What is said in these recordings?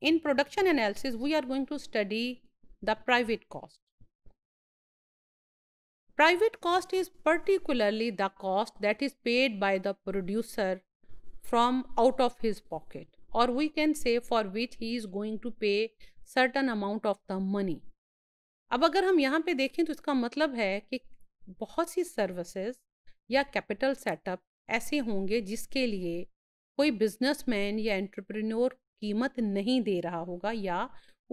In production analysis, we are going to study the private cost. Private cost is particularly the cost that is paid by the producer from out of his pocket or we can say for which he is going to pay certain amount of the money. अब अगर हम यहाँ पे देखें तो इसका मतलब है कि बहुत सी सर्विसेज या कैपिटल सेटअप ऐसे होंगे जिसके लिए कोई बिजनेसमैन या एंटरप्रेन्योर कीमत नहीं दे रहा होगा या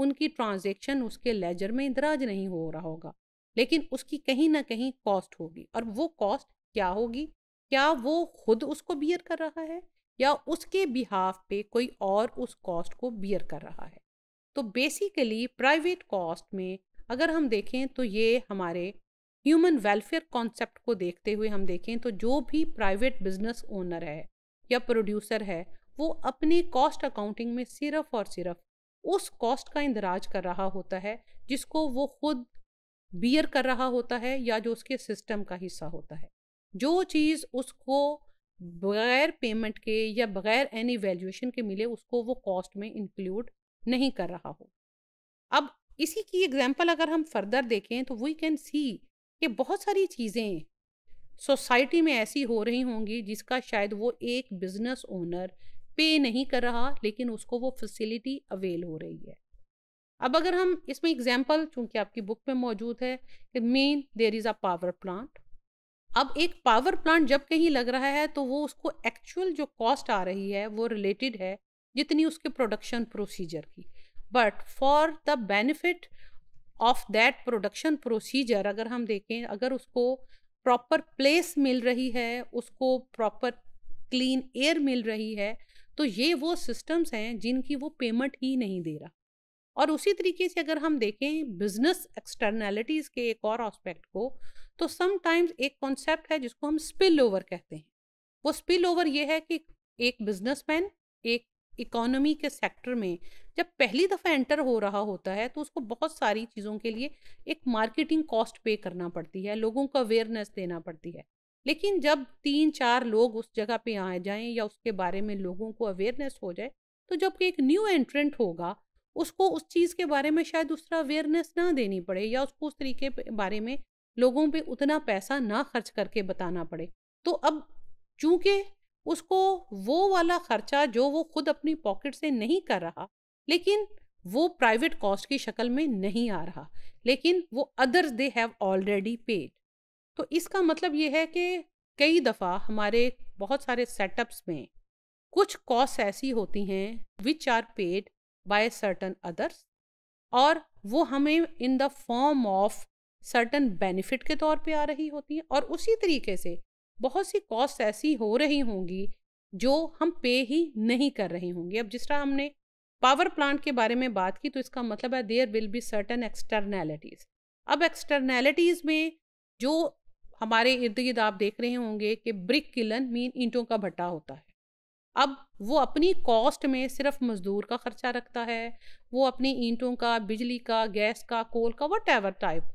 उनकी ट्रांजेक्शन उसके लेजर में इंदराज नहीं हो रहा होगा लेकिन उसकी कहीं ना कहीं कॉस्ट होगी और वो कॉस्ट क्या होगी क्या वो खुद उसको बियर कर रहा है या उसके बिहाफ पे कोई और उस कॉस्ट को बियर कर रहा है तो बेसिकली प्राइवेट कॉस्ट में अगर हम देखें तो ये हमारे ह्यूमन वेलफेयर कॉन्सेप्ट को देखते हुए हम देखें तो जो भी प्राइवेट बिजनेस ओनर है या प्रोड्यूसर है वो अपने कॉस्ट अकाउंटिंग में सिर्फ और सिर्फ उस कॉस्ट का इंदराज कर रहा होता है जिसको वो खुद बियर कर रहा होता है या जो उसके सिस्टम का हिस्सा होता है जो चीज़ उसको बगैर पेमेंट के या बगैर एनी वैल्यूएशन के मिले उसको वो कॉस्ट में इंक्लूड नहीं कर रहा हो अब इसी की एग्जांपल अगर हम फर्दर देखें तो वी कैन सी कि बहुत सारी चीज़ें सोसाइटी में ऐसी हो रही होंगी जिसका शायद वो एक बिजनेस ओनर पे नहीं कर रहा लेकिन उसको वो फैसिलिटी अवेल हो रही है अब अगर हम इसमें एग्जाम्पल चूंकि आपकी बुक में मौजूद है कि main there is a power plant अब एक पावर प्लांट जब कहीं लग रहा है तो वो उसको एक्चुअल जो कॉस्ट आ रही है वो रिलेटेड है जितनी उसके प्रोडक्शन प्रोसीजर की but for the benefit of that production procedure अगर हम देखें अगर उसको प्रॉपर प्लेस मिल रही है उसको प्रॉपर क्लीन एयर मिल रही है तो ये वो सिस्टम्स हैं जिनकी वो पेमेंट ही नहीं दे रहा और उसी तरीके से अगर हम देखें बिजनेस एक्सटर्नैलिटीज़ के एक और ऑस्पेक्ट को तो समटाइम्स एक कॉन्सेप्ट है जिसको हम स्पिल ओवर कहते हैं वो स्पिल ओवर ये है कि एक बिजनेसमैन एक इकोनॉमी के सेक्टर में जब पहली दफ़ा एंटर हो रहा होता है तो उसको बहुत सारी चीज़ों के लिए एक मार्केटिंग कॉस्ट पे करना पड़ती है लोगों को अवेयरनेस देना पड़ती है लेकिन जब तीन चार लोग उस जगह पे आ जाएं या उसके बारे में लोगों को अवेयरनेस हो जाए तो जब एक न्यू एंट्रेंट होगा उसको उस चीज़ के बारे में शायद दूसरा अवेयरनेस ना देनी पड़े या उसको उस तरीके बारे में लोगों पे उतना पैसा ना खर्च करके बताना पड़े तो अब चूंकि उसको वो वाला खर्चा जो वो खुद अपनी पॉकेट से नहीं कर रहा लेकिन वो प्राइवेट कॉस्ट की शक्ल में नहीं आ रहा लेकिन वो others they have already paid तो इसका मतलब ये है कि कई दफ़ा हमारे बहुत सारे सेटअप्स में कुछ कॉस्ट ऐसी होती हैं which are paid by certain others और वो हमें in the form of certain benefit के तौर पे आ रही होती हैं और उसी तरीके से बहुत सी कॉस्ट ऐसी हो रही होंगी जो हम पे ही नहीं कर रहे होंगे अब जिस तरह हमने पावर प्लांट के बारे में बात की तो इसका मतलब है there will be certain externalities अब एक्सटर्नैलिटीज़ में जो हमारे इर्द गिर्द आप देख रहे होंगे कि ब्रिक किलन मीन ईंटों का भट्टा होता है अब वो अपनी कॉस्ट में सिर्फ मज़दूर का ख़र्चा रखता है वो अपनी ईंटों का बिजली का गैस का कोल का वट एवर टाइप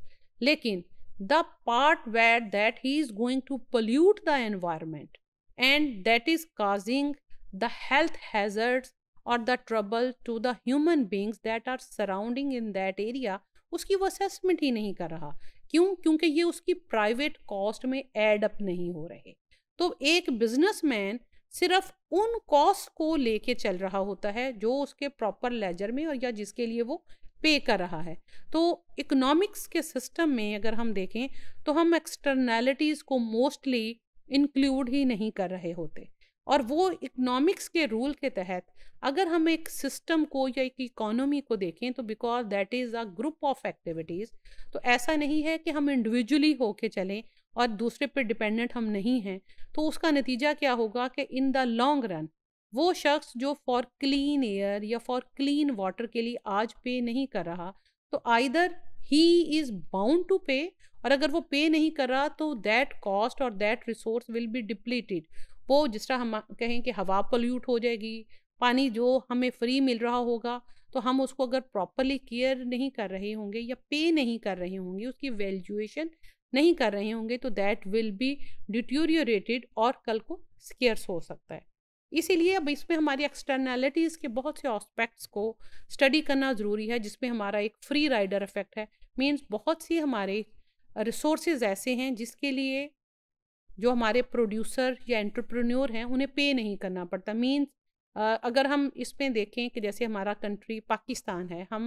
लेकिन the part wait that he is going to pollute the environment and that is causing the health hazard और the trouble to the human beings that are surrounding in that area उसकी वो assessment ही नहीं कर रहा क्यों क्योंकि ये उसकी प्राइवेट कॉस्ट में एड अप नहीं हो रहे तो एक बिजनेसमैन सिर्फ उन कॉस्ट को लेके चल रहा होता है जो उसके प्रॉपर लेजर में और या जिसके लिए वो पे कर रहा है तो इकोनॉमिक्स के सिस्टम में अगर हम देखें तो हम एक्सटर्नैलिटीज़ को मोस्टली इंक्लूड ही नहीं कर रहे होते और वो इकोनॉमिक्स के रूल के तहत अगर हम एक सिस्टम को या एक इकोनॉमी को देखें तो because that is a group of activities तो ऐसा नहीं है कि हम इंडिविजुअली होके चलें और दूसरे पे डिपेंडेंट हम नहीं हैं तो उसका नतीजा क्या होगा कि इन द लॉन्ग रन वो शख्स जो फॉर क्लीन एयर या फॉर क्लीन वाटर के लिए आज पे नहीं कर रहा तो either he is bound to pay और अगर वो पे नहीं कर रहा तो दैट कॉस्ट और that resource will be depleted वो जिस तरह हम कहें कि हवा पोल्यूट हो जाएगी पानी जो हमें फ्री मिल रहा होगा तो हम उसको अगर प्रॉपरली केयर नहीं कर रहे होंगे या पे नहीं कर रहे होंगे उसकी वैल्यूएशन नहीं कर रहे होंगे तो दैट विल बी डिट्यूरियोरेटेड और कल को स्केयर्स हो सकता है इसीलिए अब इसमें हमारी एक्सटर्नैलिटीज़ के बहुत से ऑस्पेक्ट्स को स्टडी करना ज़रूरी है जिसमें हमारा एक फ्री राइडर इफेक्ट है मीन्स बहुत सी हमारे रिसोर्सेज ऐसे हैं जिसके लिए जो हमारे प्रोड्यूसर या एंटरप्रेन्योर हैं उन्हें पे नहीं करना पड़ता मीन्स अगर हम इसमें देखें कि जैसे हमारा कंट्री पाकिस्तान है हम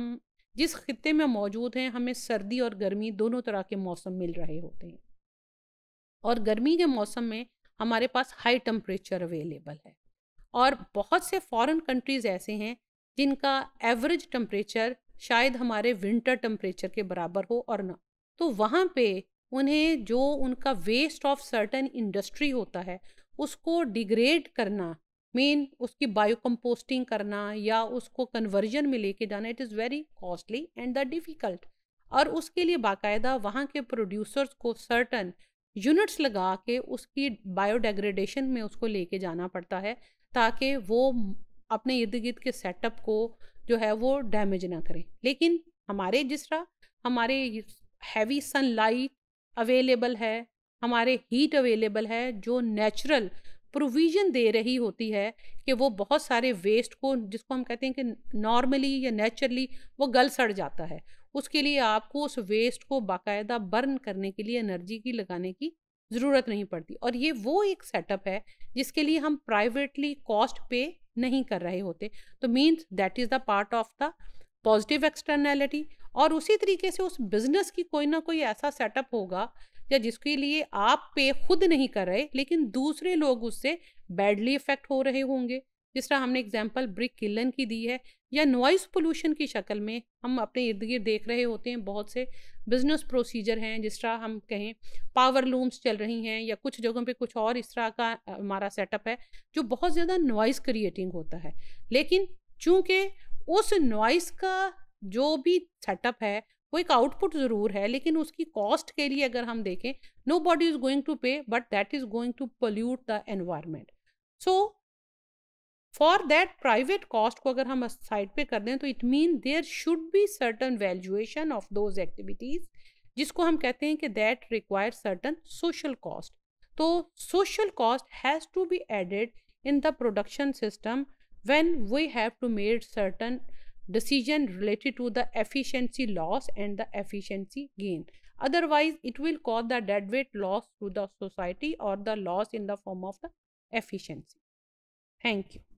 जिस खत्े में मौजूद हैं हमें सर्दी और गर्मी दोनों तरह के मौसम मिल रहे होते हैं और गर्मी के मौसम में हमारे पास हाई टम्परेचर अवेलेबल है और बहुत से फॉरेन कंट्रीज़ ऐसे हैं जिनका एवरेज टम्परेचर शायद हमारे विंटर टम्परेचर के बराबर हो और ना तो वहाँ पे उन्हें जो उनका वेस्ट ऑफ सर्टन इंडस्ट्री होता है उसको डिग्रेड करना मेन उसकी बायो कंपोस्टिंग करना या उसको कन्वर्जन में लेके जाना it is very costly and the difficult और उसके लिए बाकायदा वहाँ के प्रोड्यूसर्स को सर्टन यूनिट्स लगा के उसकी बायोडिग्रेडेशन में उसको लेके जाना पड़ता है ताकि वो अपने इर्द गिर्द के सेटअप को जो है वो डैमेज ना करें लेकिन हमारे जिस तरह हमारे हैवी सनलाइट अवेलेबल है हमारे हीट अवेलेबल है जो नेचुरल प्रोविज़न दे रही होती है कि वो बहुत सारे वेस्ट को जिसको हम कहते हैं कि नॉर्मली या नेचुरली वो गल सड़ जाता है उसके लिए आपको उस वेस्ट को बाकायदा बर्न करने के लिए एनर्जी की लगाने की ज़रूरत नहीं पड़ती और ये वो एक सेटअप है जिसके लिए हम प्राइवेटली कॉस्ट पे नहीं कर रहे होते तो means that is the part of the positive externality और उसी तरीके से उस बिजनेस की कोई ना कोई ऐसा सेटअप होगा या जिसके लिए आप पे खुद नहीं कर रहे लेकिन दूसरे लोग उससे बैडली इफेक्ट हो रहे होंगे जिस तरह हमने एग्जाम्पल ब्रिक किलन की दी है या नॉइस पोल्यूशन की शक्ल में हम अपने इर्द गिर्द देख रहे होते हैं बहुत से बिजनेस प्रोसीजर हैं जिस तरह हम कहें पावर लूम्स चल रही हैं या कुछ जगहों पे कुछ और इस तरह का हमारा सेटअप है जो बहुत ज़्यादा नॉइस क्रिएटिंग होता है लेकिन चूँकि उस नॉइस का जो भी सेटअप है वो एक आउटपुट ज़रूर है लेकिन उसकी कॉस्ट के लिए अगर हम देखें nobody is going to pay but that is going to pollute the environment so for that private cost को अगर हम साइड पे कर दें तो it mean there should be certain valuation of those activities जिसको हम कहते हैं कि that require certain social cost तो social cost has to be added in the production system when we have to make certain decision related to the efficiency loss and the efficiency gain. Otherwise, it will cause the deadweight loss to the society or the loss in the form of the efficiency. Thank you.